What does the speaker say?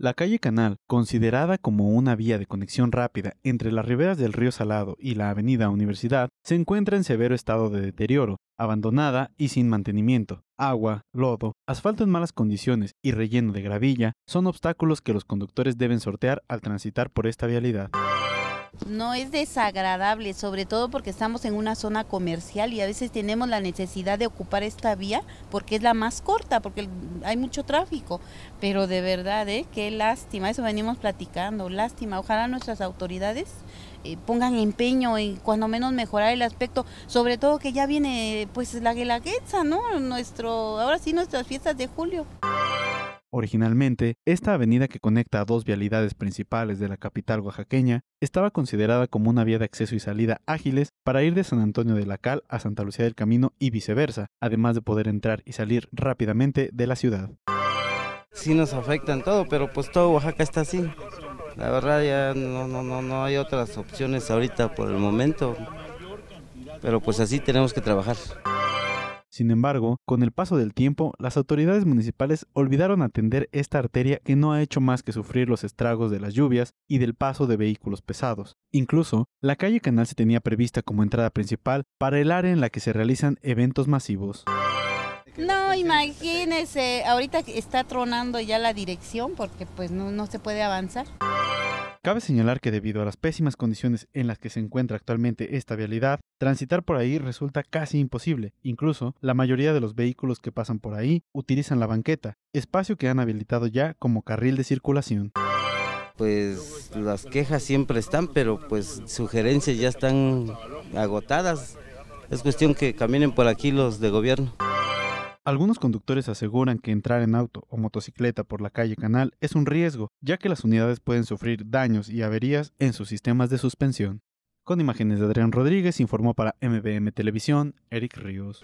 La calle Canal, considerada como una vía de conexión rápida entre las riberas del río Salado y la avenida Universidad, se encuentra en severo estado de deterioro, abandonada y sin mantenimiento. Agua, lodo, asfalto en malas condiciones y relleno de gravilla son obstáculos que los conductores deben sortear al transitar por esta vialidad. No es desagradable, sobre todo porque estamos en una zona comercial y a veces tenemos la necesidad de ocupar esta vía porque es la más corta, porque hay mucho tráfico. Pero de verdad, ¿eh? qué lástima, eso venimos platicando, lástima. Ojalá nuestras autoridades eh, pongan empeño y cuando menos mejorar el aspecto, sobre todo que ya viene pues la guelaguetza, ¿no? Nuestro, ahora sí nuestras fiestas de julio. Originalmente, esta avenida que conecta a dos vialidades principales de la capital oaxaqueña estaba considerada como una vía de acceso y salida ágiles para ir de San Antonio de la Cal a Santa Lucía del Camino y viceversa, además de poder entrar y salir rápidamente de la ciudad. Sí nos afecta en todo, pero pues todo Oaxaca está así. La verdad ya no, no, no, no hay otras opciones ahorita por el momento, pero pues así tenemos que trabajar. Sin embargo, con el paso del tiempo, las autoridades municipales olvidaron atender esta arteria que no ha hecho más que sufrir los estragos de las lluvias y del paso de vehículos pesados. Incluso, la calle Canal se tenía prevista como entrada principal para el área en la que se realizan eventos masivos. No, imagínese, ahorita está tronando ya la dirección porque pues no, no se puede avanzar. Cabe señalar que debido a las pésimas condiciones en las que se encuentra actualmente esta vialidad, transitar por ahí resulta casi imposible. Incluso, la mayoría de los vehículos que pasan por ahí utilizan la banqueta, espacio que han habilitado ya como carril de circulación pues las quejas siempre están, pero pues sugerencias ya están agotadas. Es cuestión que caminen por aquí los de gobierno. Algunos conductores aseguran que entrar en auto o motocicleta por la calle Canal es un riesgo, ya que las unidades pueden sufrir daños y averías en sus sistemas de suspensión. Con imágenes de Adrián Rodríguez informó para MBM Televisión, Eric Ríos.